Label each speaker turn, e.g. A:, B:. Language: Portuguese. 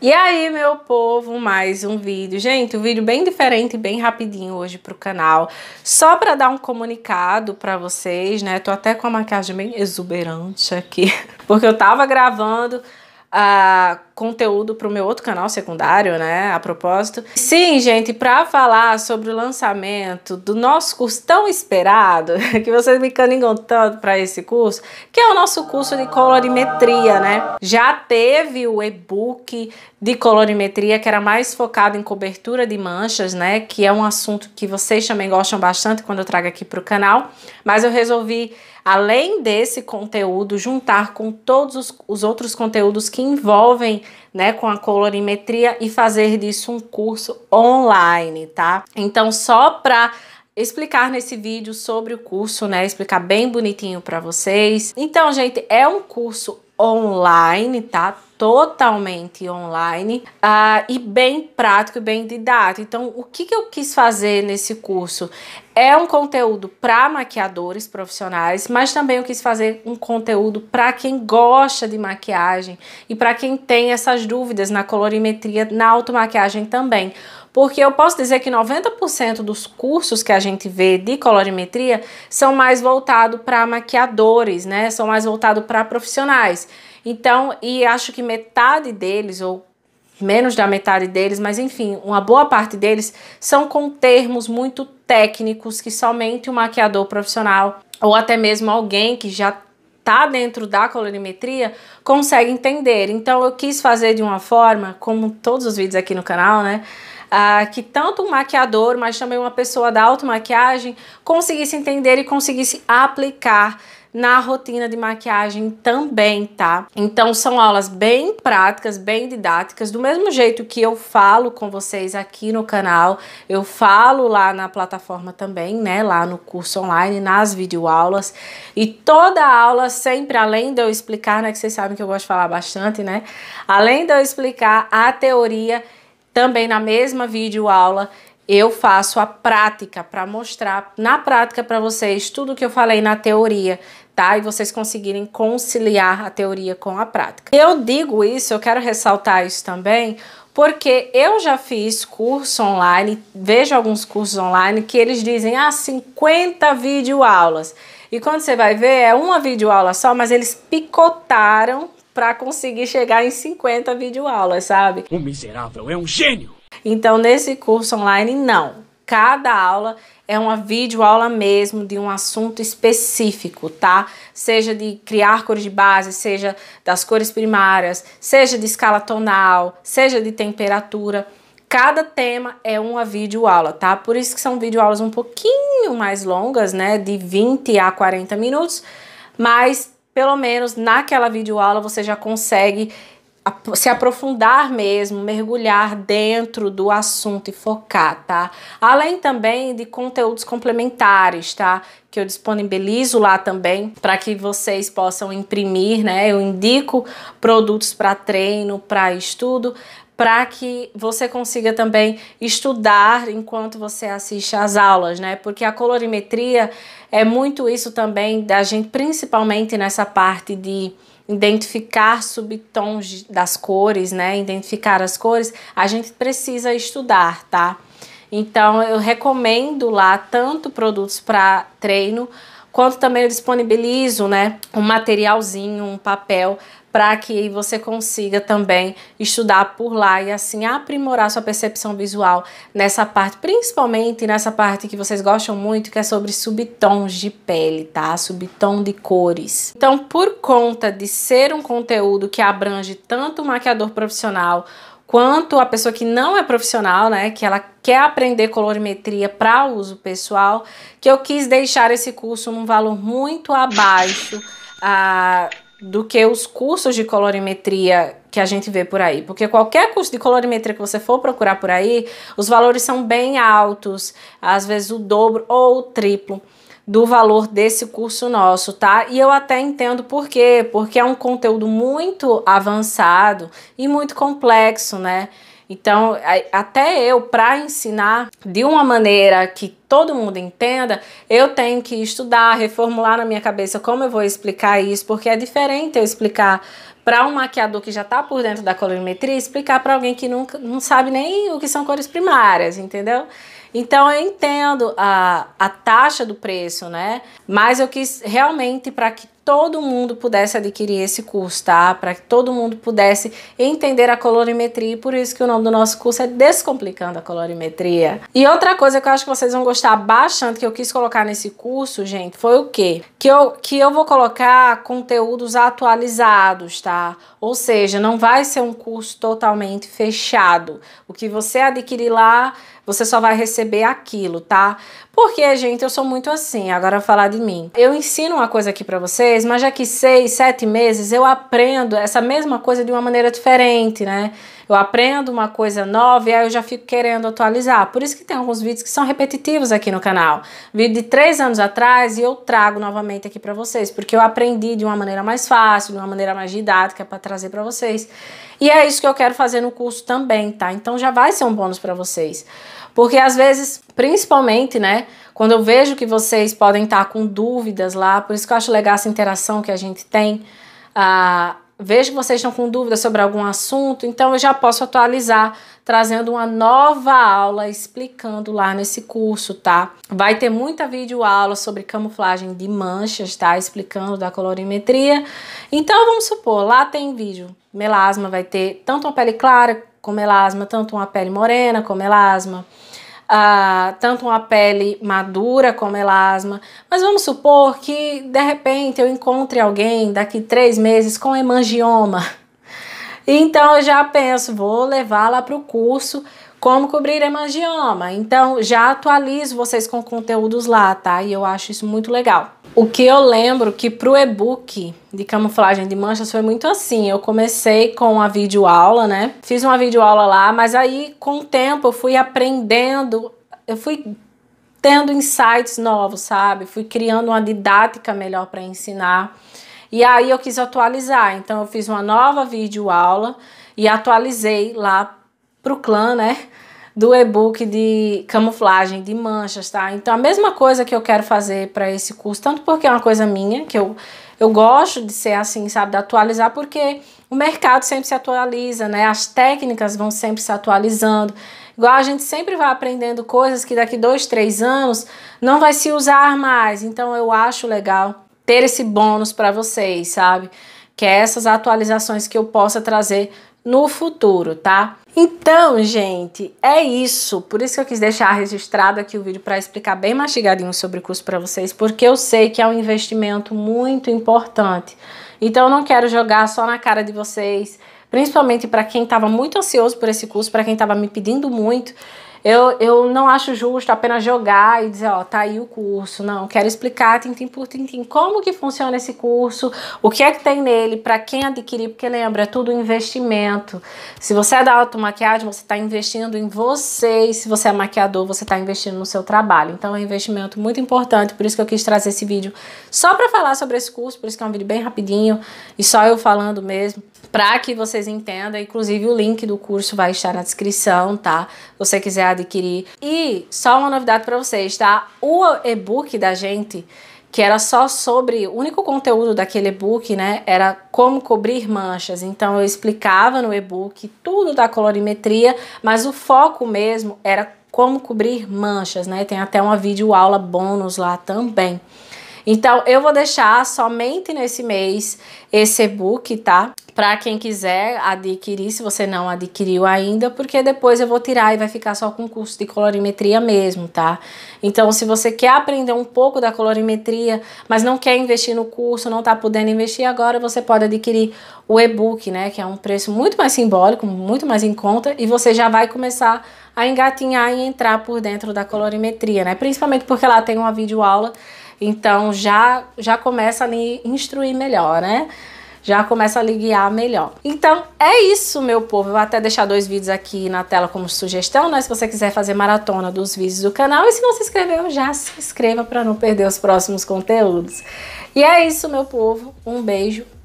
A: E aí, meu povo, mais um vídeo. Gente, um vídeo bem diferente, bem rapidinho hoje pro canal. Só pra dar um comunicado pra vocês, né? Tô até com a maquiagem bem exuberante aqui, porque eu tava gravando... Uh, conteúdo para o meu outro canal secundário, né? A propósito. Sim, gente, para falar sobre o lançamento do nosso curso tão esperado, que vocês me caningam tanto para esse curso, que é o nosso curso de colorimetria, né? Já teve o e-book de colorimetria, que era mais focado em cobertura de manchas, né? Que é um assunto que vocês também gostam bastante quando eu trago aqui para o canal. Mas eu resolvi, além desse conteúdo, juntar com todos os, os outros conteúdos que envolvem né, com a colorimetria e fazer disso um curso online, tá? Então, só para explicar nesse vídeo sobre o curso, né, explicar bem bonitinho para vocês. Então, gente, é um curso online, tá? totalmente online uh, e bem prático e bem didático. Então, o que, que eu quis fazer nesse curso? É um conteúdo para maquiadores profissionais, mas também eu quis fazer um conteúdo para quem gosta de maquiagem e para quem tem essas dúvidas na colorimetria, na automaquiagem também. Porque eu posso dizer que 90% dos cursos que a gente vê de colorimetria são mais voltados para maquiadores, né? São mais voltados para profissionais. Então, e acho que metade deles, ou menos da metade deles, mas enfim, uma boa parte deles são com termos muito técnicos que somente o maquiador profissional ou até mesmo alguém que já está dentro da colorimetria consegue entender. Então eu quis fazer de uma forma, como todos os vídeos aqui no canal, né? ah, que tanto um maquiador, mas também uma pessoa da automaquiagem conseguisse entender e conseguisse aplicar na rotina de maquiagem também, tá? Então são aulas bem práticas, bem didáticas, do mesmo jeito que eu falo com vocês aqui no canal, eu falo lá na plataforma também, né, lá no curso online, nas videoaulas. E toda aula sempre além de eu explicar, né, que vocês sabem que eu gosto de falar bastante, né? Além de eu explicar a teoria, também na mesma videoaula eu faço a prática para mostrar na prática para vocês tudo que eu falei na teoria, tá? E vocês conseguirem conciliar a teoria com a prática. Eu digo isso, eu quero ressaltar isso também, porque eu já fiz curso online, vejo alguns cursos online que eles dizem ah, 50 videoaulas. E quando você vai ver, é uma videoaula só, mas eles picotaram para conseguir chegar em 50 videoaulas, sabe? O miserável é um gênio! Então, nesse curso online, não. Cada aula é uma videoaula mesmo de um assunto específico, tá? Seja de criar cores de base, seja das cores primárias, seja de escala tonal, seja de temperatura. Cada tema é uma videoaula, tá? Por isso que são videoaulas um pouquinho mais longas, né? De 20 a 40 minutos, mas pelo menos naquela videoaula você já consegue se aprofundar mesmo, mergulhar dentro do assunto e focar, tá? Além também de conteúdos complementares, tá? Que eu disponibilizo lá também para que vocês possam imprimir, né? Eu indico produtos para treino, para estudo, para que você consiga também estudar enquanto você assiste às aulas, né? Porque a colorimetria é muito isso também da gente, principalmente nessa parte de identificar subtons das cores, né? Identificar as cores, a gente precisa estudar, tá? Então eu recomendo lá tanto produtos para treino, quanto também eu disponibilizo, né, um materialzinho, um papel para que você consiga também estudar por lá e assim aprimorar sua percepção visual nessa parte, principalmente nessa parte que vocês gostam muito, que é sobre subtons de pele, tá? Subtom de cores. Então, por conta de ser um conteúdo que abrange tanto o maquiador profissional quanto a pessoa que não é profissional, né, que ela quer aprender colorimetria para uso pessoal, que eu quis deixar esse curso num valor muito abaixo. a uh, do que os cursos de colorimetria que a gente vê por aí. Porque qualquer curso de colorimetria que você for procurar por aí, os valores são bem altos, às vezes o dobro ou o triplo do valor desse curso nosso, tá? E eu até entendo por quê, porque é um conteúdo muito avançado e muito complexo, né? Então, até eu, para ensinar de uma maneira que todo mundo entenda, eu tenho que estudar, reformular na minha cabeça como eu vou explicar isso, porque é diferente eu explicar para um maquiador que já está por dentro da colorimetria explicar para alguém que nunca, não sabe nem o que são cores primárias, entendeu? Então eu entendo a, a taxa do preço, né? Mas eu quis realmente para que todo mundo pudesse adquirir esse curso, tá? Para que todo mundo pudesse entender a colorimetria, e por isso que o nome do nosso curso é Descomplicando a Colorimetria. E outra coisa que eu acho que vocês vão gostar bastante que eu quis colocar nesse curso, gente, foi o quê? Que eu que eu vou colocar conteúdos atualizados, tá? Ou seja, não vai ser um curso totalmente fechado. O que você adquirir lá, você só vai receber aquilo, tá? Porque, gente, eu sou muito assim. Agora falar de mim. Eu ensino uma coisa aqui para vocês mas já que seis, sete meses, eu aprendo essa mesma coisa de uma maneira diferente, né? Eu aprendo uma coisa nova e aí eu já fico querendo atualizar. Por isso que tem alguns vídeos que são repetitivos aqui no canal. Vídeo de três anos atrás e eu trago novamente aqui para vocês, porque eu aprendi de uma maneira mais fácil, de uma maneira mais didática para trazer para vocês. E é isso que eu quero fazer no curso também, tá? Então já vai ser um bônus para vocês. Porque às vezes, principalmente, né? Quando eu vejo que vocês podem estar com dúvidas lá, por isso que eu acho legal essa interação que a gente tem. Ah, vejo que vocês estão com dúvidas sobre algum assunto, então eu já posso atualizar trazendo uma nova aula explicando lá nesse curso, tá? Vai ter muita videoaula sobre camuflagem de manchas, tá? Explicando da colorimetria. Então vamos supor, lá tem vídeo. Melasma vai ter tanto uma pele clara como melasma, tanto uma pele morena como melasma tanto uma pele madura como elasma. Mas vamos supor que de repente eu encontre alguém daqui três meses com hemangioma. Então eu já penso, vou levá-la para o curso como cobrir hemangioma. Então já atualizo vocês com conteúdos lá, tá? E eu acho isso muito legal. O que eu lembro que pro e-book de camuflagem de manchas foi muito assim. Eu comecei com a videoaula, né? Fiz uma videoaula lá, mas aí com o tempo eu fui aprendendo, eu fui tendo insights novos, sabe? Fui criando uma didática melhor para ensinar. E aí eu quis atualizar, então eu fiz uma nova videoaula e atualizei lá pro clã, né? do e-book de camuflagem de manchas, tá? Então a mesma coisa que eu quero fazer para esse curso, tanto porque é uma coisa minha, que eu eu gosto de ser assim, sabe, de atualizar, porque o mercado sempre se atualiza, né? As técnicas vão sempre se atualizando. Igual a gente sempre vai aprendendo coisas que daqui dois, três anos não vai se usar mais. Então eu acho legal ter esse bônus para vocês, sabe? Que é essas atualizações que eu possa trazer no futuro, tá? Então, gente, é isso. Por isso que eu quis deixar registrado aqui o vídeo para explicar bem mastigadinho sobre o curso para vocês, porque eu sei que é um investimento muito importante. Então, eu não quero jogar só na cara de vocês, principalmente para quem estava muito ansioso por esse curso, para quem estava me pedindo muito. Eu, eu não acho justo apenas jogar e dizer, ó, tá aí o curso. Não, quero explicar tintim por tintim como que funciona esse curso, o que é que tem nele, para quem adquirir, porque lembra, é tudo investimento. Se você é da automaquiagem, você está investindo em você, e se você é maquiador, você está investindo no seu trabalho. Então é um investimento muito importante, por isso que eu quis trazer esse vídeo só para falar sobre esse curso, por isso que é um vídeo bem rapidinho e só eu falando mesmo para que vocês entendam. Inclusive, o link do curso vai estar na descrição, tá? Se você quiser adquirir. E só uma novidade para vocês, tá? O e-book da gente, que era só sobre. O único conteúdo daquele e-book, né? Era como cobrir manchas. Então, eu explicava no e-book tudo da colorimetria, mas o foco mesmo era como cobrir manchas, né? Tem até uma vídeo aula bônus lá também. Então, eu vou deixar somente nesse mês esse e-book, tá? Para quem quiser adquirir, se você não adquiriu ainda, porque depois eu vou tirar e vai ficar só com o curso de colorimetria mesmo, tá? Então, se você quer aprender um pouco da colorimetria, mas não quer investir no curso, não tá podendo investir agora, você pode adquirir o e-book, né? Que é um preço muito mais simbólico, muito mais em conta, e você já vai começar a engatinhar e entrar por dentro da colorimetria, né? Principalmente porque lá tem uma videoaula aula então já já começa a lhe instruir melhor, né? Já começa a lhe guiar melhor. Então é isso, meu povo. Eu vou até deixar dois vídeos aqui na tela como sugestão, né? Se você quiser fazer maratona dos vídeos do canal e se não se inscreveu, já se inscreva para não perder os próximos conteúdos. E é isso, meu povo. Um beijo.